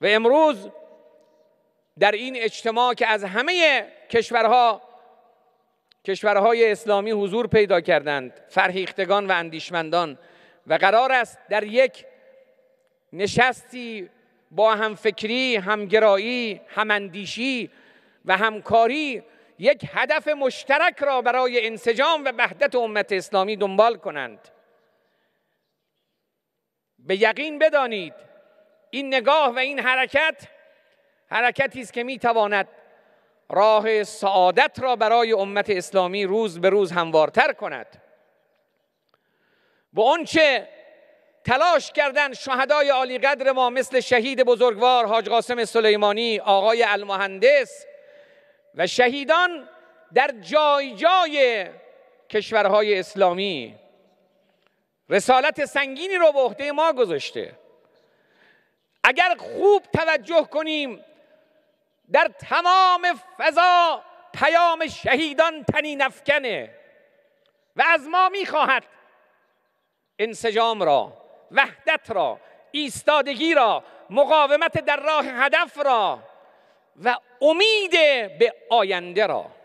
و امروز در این اجتماع که از همه کشورها کشورهای اسلامی حضور پیدا کردند فرهیختگان و اندیشمندان و قرار است در یک نشستی با همفکری، همگرایی، هماندیشی و همکاری یک هدف مشترک را برای انسجام و وحدت امت اسلامی دنبال کنند به یقین بدانید این نگاه و این حرکت حرکتی است که میتواند راه سعادت را برای امت اسلامی روز به روز هموارتر کند به آنچه تلاش کردن شهدای عالی قدر ما مثل شهید بزرگوار حاج قاسم سلیمانی آقای المهندس و شهیدان در جای جای کشورهای اسلامی رسالت سنگینی رو به عهده ما گذاشته اگر خوب توجه کنیم در تمام فضا پیام شهیدان تنی نفکنه و از ما میخواهد انسجام را وحدت را ایستادگی را مقاومت در راه هدف را و امید به آینده را